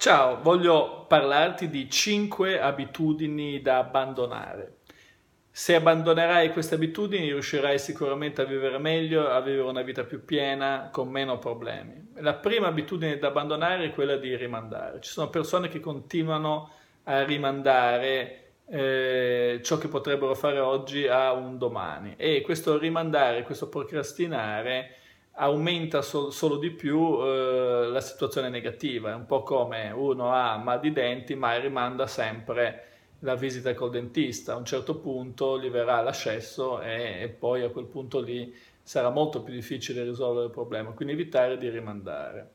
Ciao, voglio parlarti di 5 abitudini da abbandonare. Se abbandonerai queste abitudini riuscirai sicuramente a vivere meglio, a vivere una vita più piena, con meno problemi. La prima abitudine da abbandonare è quella di rimandare. Ci sono persone che continuano a rimandare eh, ciò che potrebbero fare oggi a un domani e questo rimandare, questo procrastinare aumenta so- solo di più eh, la situazione negativa. È un po' come uno ha mal di denti ma rimanda sempre la visita col dentista. A un certo punto gli verrà l'accesso e, e poi a quel punto lì sarà molto più difficile risolvere il problema, quindi evitare di rimandare.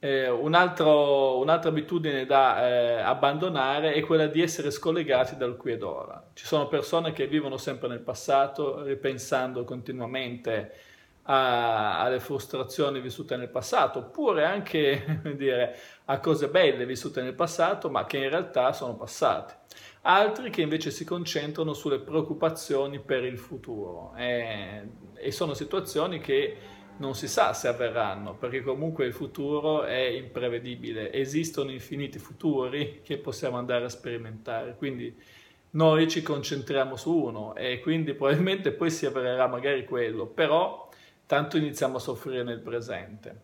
Eh, un altro, un'altra abitudine da eh, abbandonare è quella di essere scollegati dal qui ed ora. Ci sono persone che vivono sempre nel passato, ripensando continuamente a, alle frustrazioni vissute nel passato, oppure anche dire, a cose belle vissute nel passato, ma che in realtà sono passate. Altri che invece si concentrano sulle preoccupazioni per il futuro eh, e sono situazioni che non si sa se avverranno, perché comunque il futuro è imprevedibile, esistono infiniti futuri che possiamo andare a sperimentare, quindi noi ci concentriamo su uno e quindi probabilmente poi si avvererà magari quello, però tanto iniziamo a soffrire nel presente.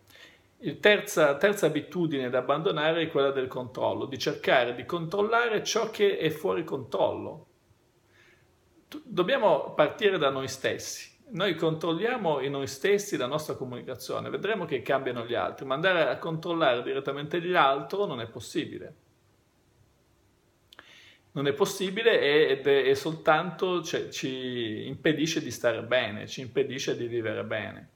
La terza, terza abitudine da abbandonare è quella del controllo, di cercare di controllare ciò che è fuori controllo. Dobbiamo partire da noi stessi. Noi controlliamo in noi stessi la nostra comunicazione, vedremo che cambiano gli altri, ma andare a controllare direttamente l'altro non è possibile non è possibile ed è, è soltanto cioè, ci impedisce di stare bene, ci impedisce di vivere bene.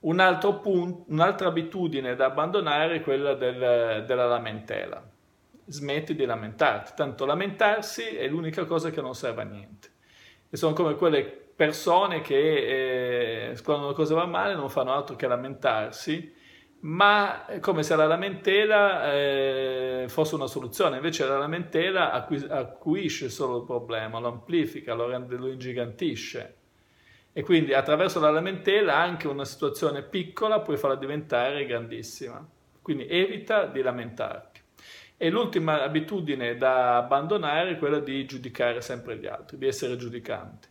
Un altro punto, un'altra abitudine da abbandonare è quella del, della lamentela. Smetti di lamentarti, tanto lamentarsi è l'unica cosa che non serve a niente. E sono come quelle persone che eh, quando una cosa va male non fanno altro che lamentarsi ma eh, come se la lamentela eh, fosse una soluzione, invece la lamentela acquis- acuisce solo il problema, lo amplifica, lo, rende, lo ingigantisce. E quindi attraverso la lamentela anche una situazione piccola puoi farla diventare grandissima. Quindi evita di lamentarti. E l'ultima abitudine da abbandonare è quella di giudicare sempre gli altri, di essere giudicanti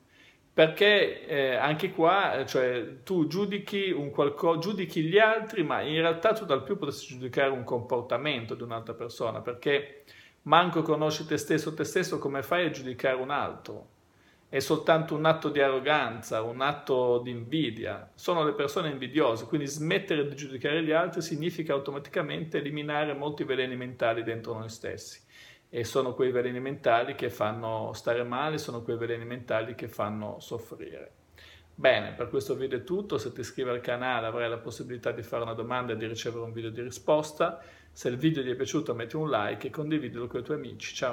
perché eh, anche qua eh, cioè, tu giudichi, qualco, giudichi, gli altri, ma in realtà tu dal più potresti giudicare un comportamento di un'altra persona, perché manco conosci te stesso, te stesso come fai a giudicare un altro? È soltanto un atto di arroganza, un atto di invidia, sono le persone invidiose, quindi smettere di giudicare gli altri significa automaticamente eliminare molti veleni mentali dentro noi stessi e sono quei veleni mentali che fanno stare male, sono quei veleni mentali che fanno soffrire. Bene, per questo video è tutto, se ti iscrivi al canale avrai la possibilità di fare una domanda e di ricevere un video di risposta, se il video ti è piaciuto metti un like e condividilo con i tuoi amici, ciao!